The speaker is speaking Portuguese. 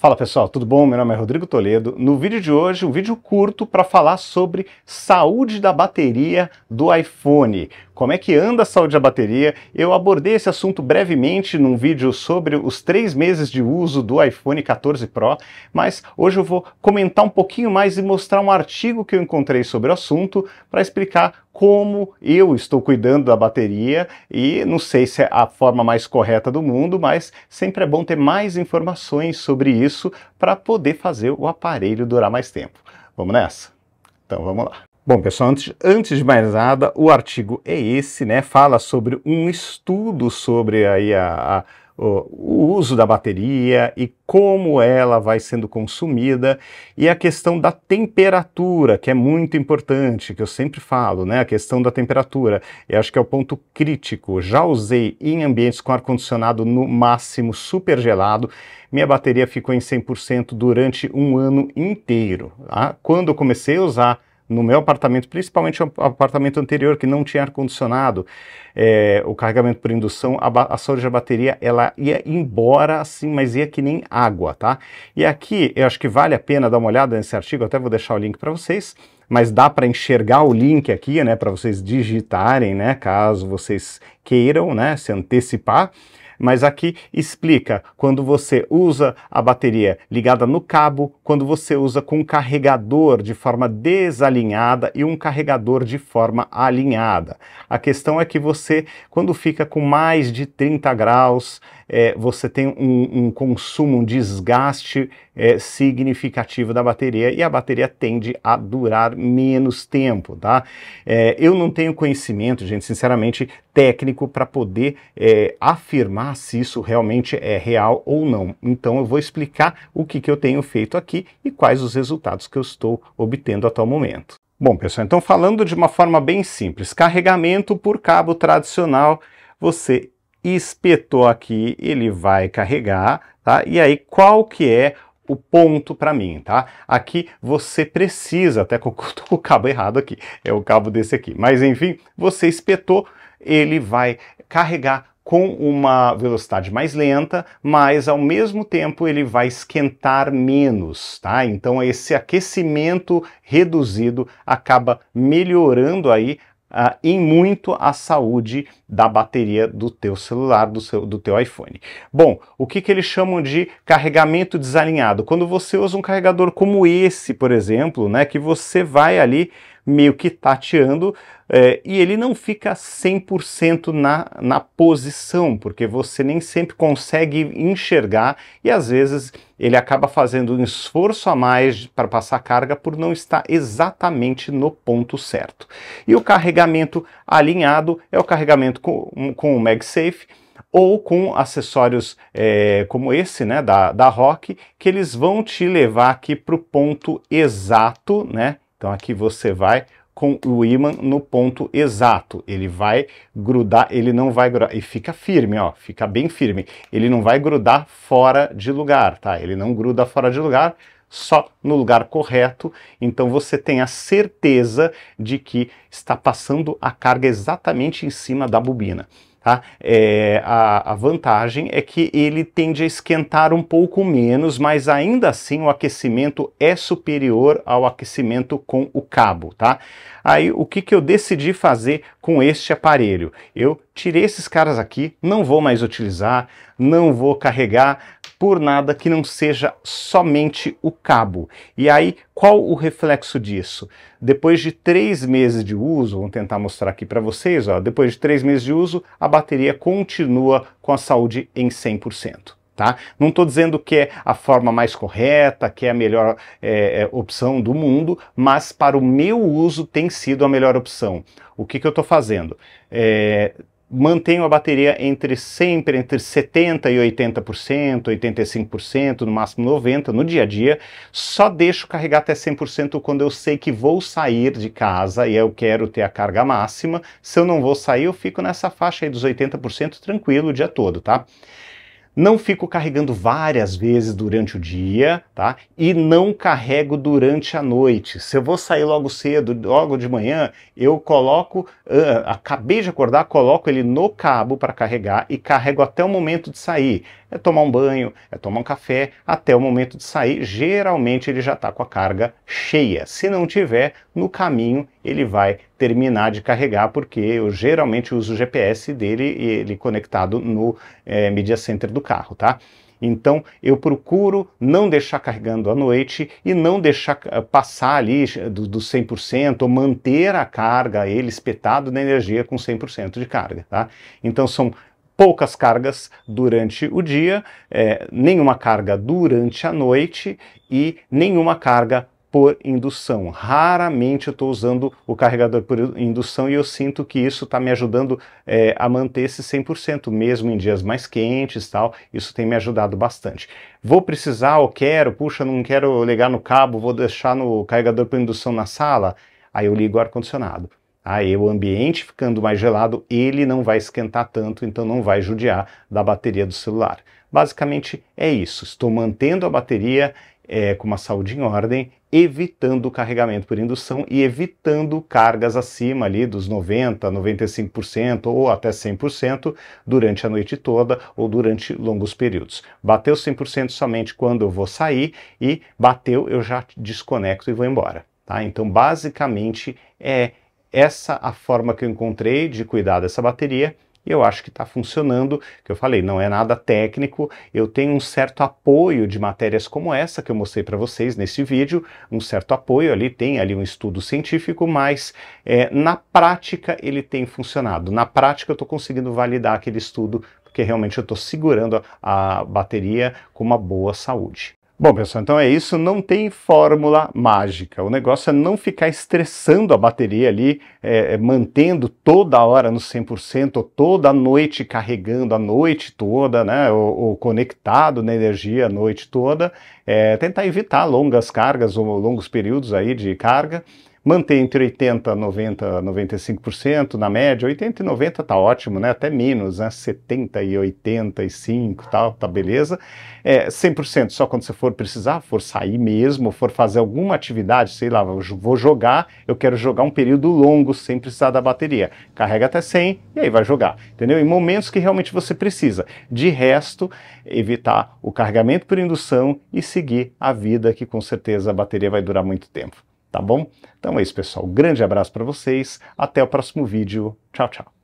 Fala pessoal, tudo bom? Meu nome é Rodrigo Toledo. No vídeo de hoje, um vídeo curto para falar sobre saúde da bateria do iPhone. Como é que anda a saúde da bateria? Eu abordei esse assunto brevemente num vídeo sobre os três meses de uso do iPhone 14 Pro, mas hoje eu vou comentar um pouquinho mais e mostrar um artigo que eu encontrei sobre o assunto para explicar como eu estou cuidando da bateria e não sei se é a forma mais correta do mundo, mas sempre é bom ter mais informações sobre isso para poder fazer o aparelho durar mais tempo. Vamos nessa? Então vamos lá. Bom, pessoal, antes, antes, de mais nada, o artigo é esse, né? Fala sobre um estudo sobre aí a, a o uso da bateria e como ela vai sendo consumida e a questão da temperatura, que é muito importante, que eu sempre falo, né? A questão da temperatura, eu acho que é o ponto crítico. Já usei em ambientes com ar-condicionado no máximo super gelado, minha bateria ficou em 100% durante um ano inteiro. Tá? Quando eu comecei a usar no meu apartamento, principalmente o apartamento anterior que não tinha ar-condicionado, é, o carregamento por indução, a, a soja da bateria, ela ia embora assim, mas ia que nem água, tá? E aqui eu acho que vale a pena dar uma olhada nesse artigo, até vou deixar o link para vocês, mas dá para enxergar o link aqui, né, para vocês digitarem, né, caso vocês queiram, né, se antecipar mas aqui explica quando você usa a bateria ligada no cabo, quando você usa com um carregador de forma desalinhada e um carregador de forma alinhada. A questão é que você, quando fica com mais de 30 graus, é, você tem um, um consumo, um desgaste é, significativo da bateria e a bateria tende a durar menos tempo, tá? É, eu não tenho conhecimento, gente, sinceramente, técnico para poder é, afirmar se isso realmente é real ou não. Então eu vou explicar o que, que eu tenho feito aqui e quais os resultados que eu estou obtendo até o momento. Bom, pessoal, então falando de uma forma bem simples, carregamento por cabo tradicional, você espetou aqui, ele vai carregar, tá? E aí qual que é o ponto para mim, tá? Aqui você precisa, até que eu tô com o cabo errado aqui, é o cabo desse aqui. Mas enfim, você espetou, ele vai carregar com uma velocidade mais lenta, mas ao mesmo tempo ele vai esquentar menos, tá? Então esse aquecimento reduzido acaba melhorando aí uh, ah, em muito a saúde da bateria do teu celular, do, seu, do teu iPhone. Bom, o que, que eles chamam de carregamento desalinhado? Quando você usa um carregador como esse, por exemplo, né, que você vai ali meio que tateando eh, e ele não fica 100% na, na posição, porque você nem sempre consegue enxergar e às vezes ele acaba fazendo um esforço a mais para passar carga por não estar exatamente no ponto certo. E o carregamento alinhado é o carregamento com, com o MagSafe ou com acessórios é, como esse, né, da, da Rock, que eles vão te levar aqui para o ponto exato, né? Então aqui você vai com o ímã no ponto exato. Ele vai grudar, ele não vai grudar. E fica firme, ó, fica bem firme. Ele não vai grudar fora de lugar, tá? Ele não gruda fora de lugar, só no lugar correto. Então você tem a certeza de que está passando a carga exatamente em cima da bobina. Tá? É, a, a, vantagem é que ele tende a esquentar um pouco menos, mas ainda assim o aquecimento é superior ao aquecimento com o cabo. Tá? Aí o que, que eu decidi fazer com este aparelho? Eu tirei esses caras aqui, não vou mais utilizar, não vou carregar por nada que não seja somente o cabo. E aí, qual o reflexo disso? Depois de três meses de uso, vou tentar mostrar aqui para vocês, ó, depois de três meses de uso, a bateria continua com a saúde em 100%. Tá? Não estou dizendo que é a forma mais correta, que é a melhor é, é, opção do mundo, mas para o meu uso tem sido a melhor opção. O que, que eu estou fazendo? É, mantenho a bateria entre sempre entre 70 e 80%, 85%, no máximo 90 no dia a dia. Só deixo carregar até 100% quando eu sei que vou sair de casa e eu quero ter a carga máxima. Se eu não vou sair, eu fico nessa faixa aí dos 80% tranquilo o dia todo, tá? não fico carregando várias vezes durante o dia, tá? E não carrego durante a noite. Se eu vou sair logo cedo, logo de manhã, eu coloco, uh, acabei de acordar, coloco ele no cabo para carregar e carrego até o momento de sair. É tomar um banho, é tomar um café, até o momento de sair. Geralmente ele já está com a carga cheia. Se não tiver, no caminho ele vai terminar de carregar, porque eu geralmente uso o GPS dele e ele conectado no é, media center do carro, tá? Então eu procuro não deixar carregando à noite e não deixar eh, passar ali eh, do, do 100% ou manter a carga, ele espetado na energia com 100% de carga. Tá? Então são poucas cargas durante o dia, é, nenhuma carga durante a noite e nenhuma carga por indução. Raramente eu estou usando o carregador por indução e eu sinto que isso está me ajudando é, a manter esse 100%, mesmo em dias mais quentes tal, isso tem me ajudado bastante. Vou precisar, eu quero, puxa, não quero ligar no cabo, vou deixar no carregador por indução na sala, aí eu ligo o ar-condicionado. Aí o ambiente ficando mais gelado, ele não vai esquentar tanto, então não vai judiar da bateria do celular. Basicamente é isso. Estou mantendo a bateria é, com uma saúde em ordem, evitando o carregamento por indução e evitando cargas acima ali dos 90, 95% ou até 100% durante a noite toda ou durante longos períodos. Bateu 100% somente quando eu vou sair e bateu eu já desconecto e vou embora. Tá? Então, basicamente, é essa a forma que eu encontrei de cuidar dessa bateria e eu acho que está funcionando, que eu falei, não é nada técnico, eu tenho um certo apoio de matérias como essa que eu mostrei para vocês nesse vídeo, um certo apoio ali, tem ali um estudo científico, mas é, na prática ele tem funcionado. Na prática eu estou conseguindo validar aquele estudo, porque realmente eu estou segurando a, a bateria com uma boa saúde. Bom, pessoal, então é isso. Não tem fórmula mágica. O negócio é não ficar estressando a bateria ali, é, é mantendo toda hora no 100%, ou toda noite carregando a noite toda, né? Ou, ou conectado na energia a noite toda. É, tentar evitar longas cargas ou longos períodos aí de carga manter entre 80%, 90%, 95%, na média, 80% e 90% tá ótimo, né? Até menos, né? 70% e 85% tal, tá beleza. É, 100% só quando você for precisar, for sair mesmo, for fazer alguma atividade, sei lá, vou jogar, eu quero jogar um período longo sem precisar da bateria. Carrega até 100 e aí vai jogar, entendeu? Em momentos que realmente você precisa. De resto, evitar o carregamento por indução e seguir a vida que com certeza a bateria vai durar muito tempo tá bom? Então é isso, pessoal. Grande abraço para vocês. Até o próximo vídeo. Tchau, tchau.